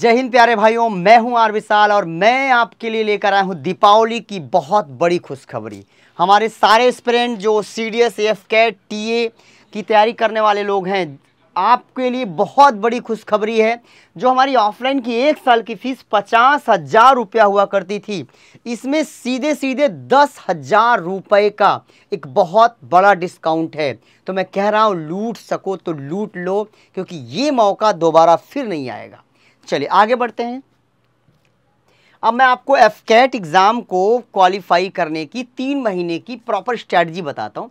जय हिंद प्यारे भाइयों मैं हूं आर विशाल और मैं आपके लिए लेकर आया हूं दीपावली की बहुत बड़ी खुशखबरी हमारे सारे स्टूडेंट जो C D S AFCAT T A की तैयारी करने वाले लोग हैं आपके लिए बहुत बड़ी खुशखबरी है जो हमारी ऑफलाइन की एक साल की फ़ीस पचास हज़ार रुपया हुआ करती थी इसमें सीधे सीधे दस हज़ार रुपये का एक बहुत बड़ा डिस्काउंट है तो मैं कह रहा हूँ लूट सको तो लूट लो क्योंकि ये मौका दोबारा फिर नहीं आएगा चलिए आगे बढ़ते हैं अब मैं आपको एफ कैट एग्ज़ाम को क्वालिफाई करने की तीन महीने की प्रॉपर स्ट्रैटी बताता हूँ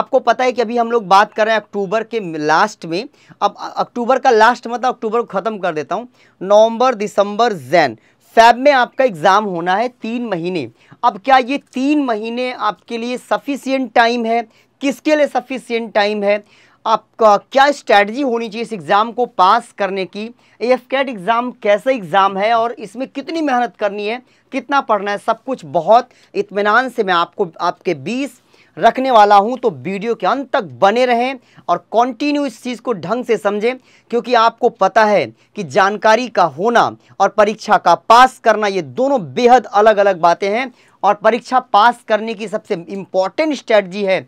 आपको पता है कि अभी हम लोग बात कर रहे हैं अक्टूबर के लास्ट में अब अक्टूबर का लास्ट मतलब अक्टूबर को ख़त्म कर देता हूँ नवंबर दिसंबर जैन फैब में आपका एग्ज़ाम होना है तीन महीने अब क्या ये तीन महीने आपके लिए सफिशियंट टाइम है किसके लिए सफिशियंट टाइम है आपका क्या स्ट्रैटी होनी चाहिए इस एग्ज़ाम को पास करने की ए एफ कैट एग्ज़ाम कैसा एग्ज़ाम है और इसमें कितनी मेहनत करनी है कितना पढ़ना है सब कुछ बहुत इतमान से मैं आपको आपके बीस रखने वाला हूं तो वीडियो के अंत तक बने रहें और कंटिन्यू इस चीज़ को ढंग से समझें क्योंकि आपको पता है कि जानकारी का होना और परीक्षा का पास करना ये दोनों बेहद अलग अलग बातें हैं और परीक्षा पास करने की सबसे इम्पॉर्टेंट स्ट्रेटजी है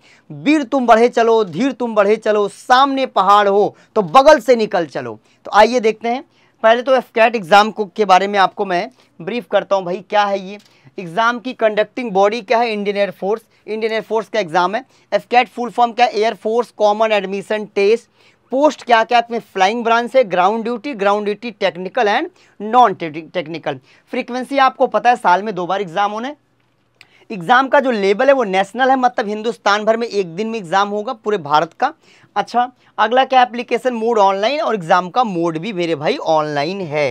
वीर तुम बढ़े चलो धीर तुम बढ़े चलो सामने पहाड़ हो तो बगल से निकल चलो तो आइए देखते हैं पहले तो एफ कैट एग्ज़ाम को के बारे में आपको मैं ब्रीफ करता हूँ भाई क्या है ये एग्ज़ाम की कंडक्टिंग बॉडी क्या है इंडियन एयरफोर्स इंडियन एयरफोर्स का एग्ज़ाम है एफ कैट फुल फॉर्म क्या है air force common admission test post क्या क्या अपने फ्लाइंग ब्रांच है ground duty ground duty technical and non technical frequency आपको पता है साल में दो बार एग्ज़ाम होने एग्ज़ाम का जो लेवल है वो नेशनल है मतलब हिंदुस्तान भर में एक दिन में एग्ज़ाम होगा पूरे भारत का अच्छा अगला क्या एप्लीकेशन मोड ऑनलाइन और एग्ज़ाम का मोड भी मेरे भाई ऑनलाइन है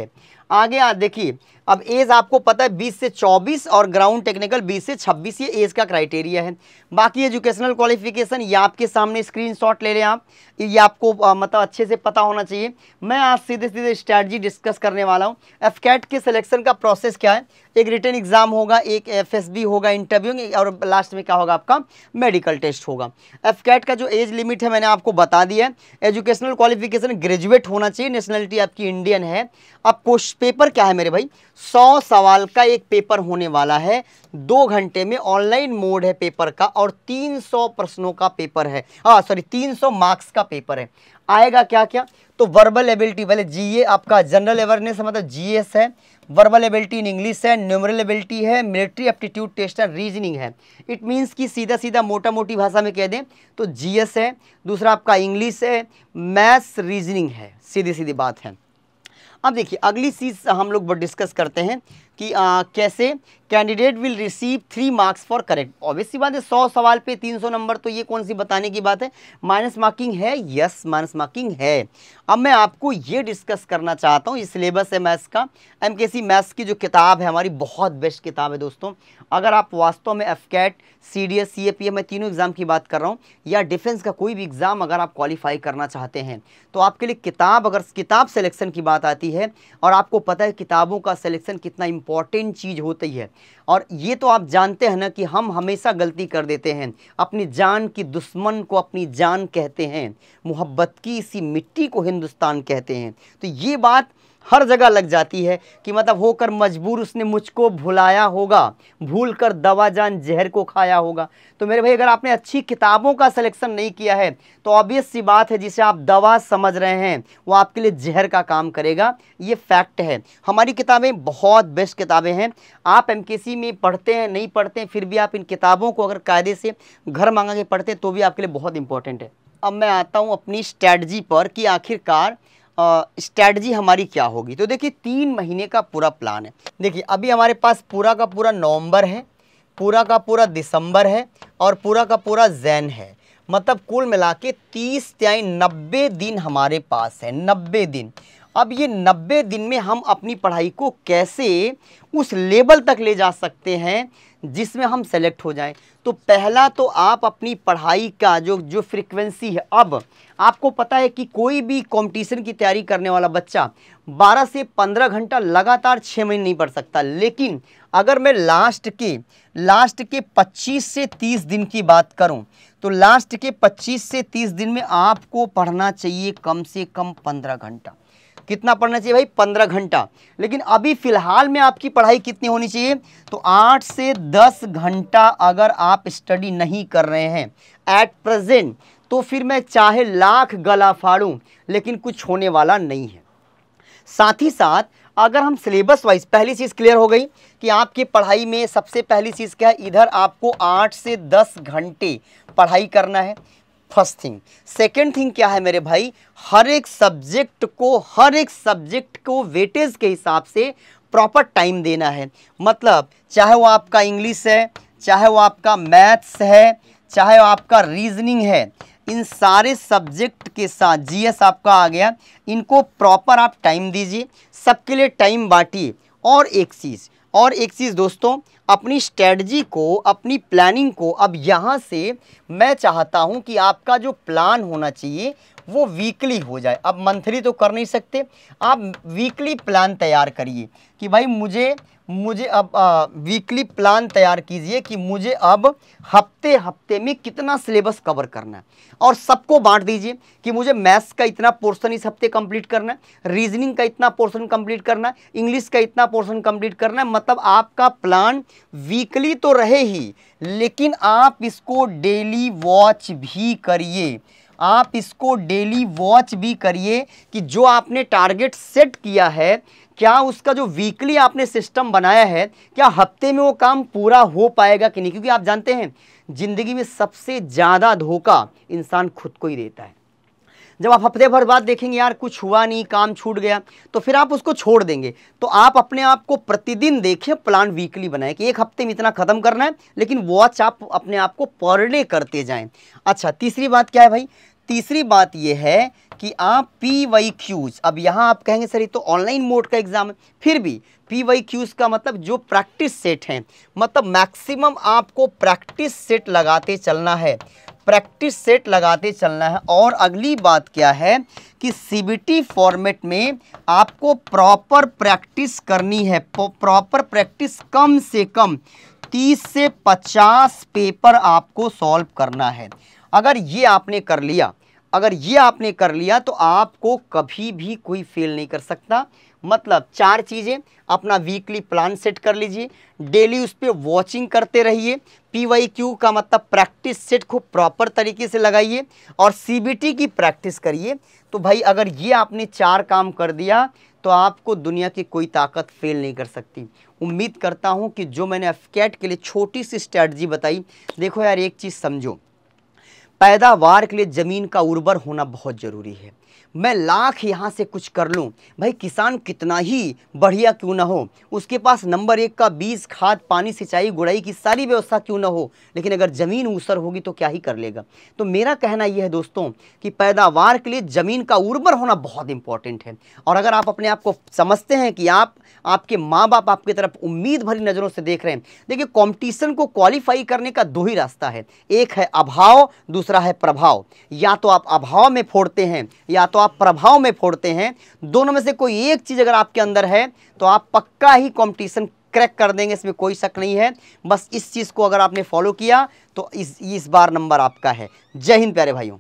आगे आ देखिए अब एज आपको पता है 20 से 24 और ग्राउंड टेक्निकल 20 से 26 ये एज का क्राइटेरिया है बाकी एजुकेशनल क्वालिफिकेशन ये आपके सामने स्क्रीनशॉट ले लें आप ये आपको आ, मतलब अच्छे से पता होना चाहिए मैं आज सीधे सीधे स्ट्रैटी डिस्कस करने वाला हूँ एफ के सिलेक्शन का प्रोसेस क्या है एक रिटर्न एग्ज़ाम होगा एक एफ होगा इंटरव्यू और लास्ट में क्या होगा आपका मेडिकल टेस्ट होगा एफ का जो एज लिमिट है मैंने आपको बता दिया है एजुकेशनल क्वालिफिकेशन ग्रेजुएट होना चाहिए नेशनलिटी आपकी इंडियन है अब क्वेश्चन पेपर क्या है मेरे भाई सौ सवाल का एक पेपर होने वाला है दो घंटे में ऑनलाइन मोड है पेपर का और तीन सौ प्रश्नों का पेपर है हाँ सॉरी तीन सौ मार्क्स का पेपर है आएगा क्या क्या तो वर्बल एबिलिटी जी जीए आपका जनरल अवेयरनेस मतलब जीएस है वर्बल एबिलिटी इन इंग्लिश है न्यूमरल एबिलिटी है military aptitude test and reasoning है इट मीन्स कि सीधा सीधा मोटा मोटी भाषा में कह दें तो जीएस है दूसरा आपका इंग्लिश है मैथ्स रीजनिंग है सीधी सीधी बात है अब देखिए अगली चीज़ हम लोग डिस्कस करते हैं कि आ, कैसे candidate will receive three marks for correct obvious सी बात है सौ सवाल पे तीन सौ नंबर तो ये कौन सी बताने की बात है माइनस मार्किंग है यस माइनस मार्किंग है अब मैं आपको ये डिस्कस करना चाहता हूँ ये सिलेबस है मैथ्स का एम के सी मैथ्स की जो किताब है हमारी बहुत बेस्ट किताब है दोस्तों अगर आप वास्तव में AFCAT C D S C A P मैं तीनों एग्ज़ाम की बात कर रहा हूँ या डिफेंस का कोई भी एग्ज़ाम अगर आप क्वालिफाई करना चाहते हैं तो आपके लिए किताब अगर किताब सेलेक्शन की बात आती है और आपको पता है किताबों का सिलेक्शन कितना इम्पॉर्टेंट चीज़ होती है और ये तो आप जानते हैं ना कि हम हमेशा गलती कर देते हैं अपनी जान की दुश्मन को अपनी जान कहते हैं मोहब्बत की इसी मिट्टी को हिंदुस्तान कहते हैं तो ये बात हर जगह लग जाती है कि मतलब होकर मजबूर उसने मुझको भुलाया होगा भूल कर दवा जान जहर को खाया होगा तो मेरे भाई अगर आपने अच्छी किताबों का सिलेक्शन नहीं किया है तो ऑब्वियस सी बात है जिसे आप दवा समझ रहे हैं वो आपके लिए जहर का काम करेगा ये फैक्ट है हमारी किताबें बहुत बेस्ट किताबें हैं आप एम में पढ़ते हैं नहीं पढ़ते हैं फिर भी आप इन किताबों को अगर कायदे से घर मांगा के पढ़ते हैं तो भी आपके लिए बहुत इंपॉर्टेंट है अब मैं आता हूँ अपनी स्ट्रैटजी पर कि आखिरकार स्ट्रैटी हमारी क्या होगी तो देखिए तीन महीने का पूरा प्लान है देखिए अभी हमारे पास पूरा का पूरा नवंबर है पूरा का पूरा दिसंबर है और पूरा का पूरा जैन है मतलब कुल मिला के तीस या नब्बे दिन हमारे पास है नब्बे दिन अब ये नब्बे दिन में हम अपनी पढ़ाई को कैसे उस लेवल तक ले जा सकते हैं जिसमें हम सेलेक्ट हो जाएं तो पहला तो आप अपनी पढ़ाई का जो जो फ्रीक्वेंसी है अब आपको पता है कि कोई भी कंपटीशन की तैयारी करने वाला बच्चा 12 से 15 घंटा लगातार छः महीने नहीं पढ़ सकता लेकिन अगर मैं लास्ट के लास्ट के 25 से 30 दिन की बात करूं तो लास्ट के 25 से 30 दिन में आपको पढ़ना चाहिए कम से कम 15 घंटा कितना पढ़ना चाहिए भाई पंद्रह घंटा लेकिन अभी फ़िलहाल में आपकी पढ़ाई कितनी होनी चाहिए तो आठ से दस घंटा अगर आप स्टडी नहीं कर रहे हैं एट प्रजेंट तो फिर मैं चाहे लाख गला फाड़ूँ लेकिन कुछ होने वाला नहीं है साथ ही साथ अगर हम सिलेबस वाइज पहली चीज़ क्लियर हो गई कि आपकी पढ़ाई में सबसे पहली चीज़ क्या है इधर आपको आठ से दस घंटे पढ़ाई करना है फर्स्ट थिंग सेकेंड थिंग क्या है मेरे भाई हर एक सब्जेक्ट को हर एक सब्जेक्ट को वेटेज के हिसाब से प्रॉपर टाइम देना है मतलब चाहे वो आपका इंग्लिश है चाहे वो आपका मैथ्स है चाहे वो आपका रीजनिंग है इन सारे सब्जेक्ट के साथ जीएस आपका आ गया इनको प्रॉपर आप टाइम दीजिए सबके लिए टाइम बांटिए और एक चीज़ और एक चीज़ दोस्तों अपनी स्ट्रेटजी को अपनी प्लानिंग को अब यहाँ से मैं चाहता हूँ कि आपका जो प्लान होना चाहिए वो वीकली हो जाए अब मंथली तो कर नहीं सकते आप वीकली प्लान तैयार करिए कि भाई मुझे मुझे अब आ, वीकली प्लान तैयार कीजिए कि मुझे अब हफ्ते हफ्ते में कितना सिलेबस कवर करना है और सबको बांट दीजिए कि मुझे मैथ्स का इतना पोर्शन इस हफ्ते कंप्लीट करना है रीजनिंग का इतना पोर्शन कंप्लीट करना है इंग्लिश का इतना पोर्शन कंप्लीट करना है मतलब आपका प्लान वीकली तो रहे ही लेकिन आप इसको डेली वॉच भी करिए आप इसको डेली वॉच भी करिए कि जो आपने टारगेट सेट किया है क्या उसका जो वीकली आपने सिस्टम बनाया है क्या हफ्ते में वो काम पूरा हो पाएगा कि नहीं क्योंकि आप जानते हैं ज़िंदगी में सबसे ज़्यादा धोखा इंसान खुद को ही देता है जब आप हफ्ते भर बाद देखेंगे यार कुछ हुआ नहीं काम छूट गया तो फिर आप उसको छोड़ देंगे तो आप अपने आप को प्रतिदिन देखें प्लान वीकली बनाएं कि एक हफ्ते में इतना ख़त्म करना है लेकिन वॉच आप अपने आप को पर डे करते जाएँ अच्छा तीसरी बात क्या है भाई तीसरी बात यह है कि आप पी वाई क्यूज़ अब यहाँ आप कहेंगे सर ये तो ऑनलाइन मोड का एग्ज़ाम है फिर भी पी वाई क्यूज़ का मतलब जो प्रैक्टिस सेट हैं मतलब मैक्सिमम आपको प्रैक्टिस सेट लगाते चलना है प्रैक्टिस सेट लगाते चलना है और अगली बात क्या है कि सीबीटी फॉर्मेट में आपको प्रॉपर प्रैक्टिस करनी है प्रॉपर प्रैक्टिस कम से कम 30 से 50 पेपर आपको सॉल्व करना है अगर ये आपने कर लिया अगर ये आपने कर लिया तो आपको कभी भी कोई फेल नहीं कर सकता मतलब चार चीज़ें अपना वीकली प्लान सेट कर लीजिए डेली उस पर वॉचिंग करते रहिए पी वाई क्यू का मतलब प्रैक्टिस सेट को प्रॉपर तरीके से लगाइए और सी बी टी की प्रैक्टिस करिए तो भाई अगर ये आपने चार काम कर दिया तो आपको दुनिया की कोई ताकत फेल नहीं कर सकती उम्मीद करता हूँ कि जो मैंने एफ के लिए छोटी सी स्ट्रैटी बताई देखो यार एक चीज़ समझो पैदावार के लिए ज़मीन का उर्वर होना बहुत ज़रूरी है मैं लाख यहाँ से कुछ कर लूँ भाई किसान कितना ही बढ़िया क्यों ना हो उसके पास नंबर एक का बीज खाद पानी सिंचाई गुड़ाई की सारी व्यवस्था क्यों ना हो लेकिन अगर ज़मीन ऊसर होगी तो क्या ही कर लेगा तो मेरा कहना यह है दोस्तों कि पैदावार के लिए ज़मीन का उर्वर होना बहुत इंपॉर्टेंट है और अगर आप अपने आप को समझते हैं कि आप आपके माँ बाप आपकी तरफ उम्मीद भरी नज़रों से देख रहे हैं देखिए कॉम्पिटिशन को क्वालिफाई करने का दो ही रास्ता है एक है अभाव दूसरा है प्रभाव या तो आप अभाव में फोड़ते हैं या तो आप प्रभाव में फोड़ते हैं दोनों में से कोई एक चीज़ अगर आपके अंदर है तो आप पक्का ही कॉम्पिटिशन क्रैक कर देंगे इसमें कोई शक नहीं है बस इस चीज़ को अगर आपने फॉलो किया तो इस इस बार नंबर आपका है जय हिंद प्यारे भाइयों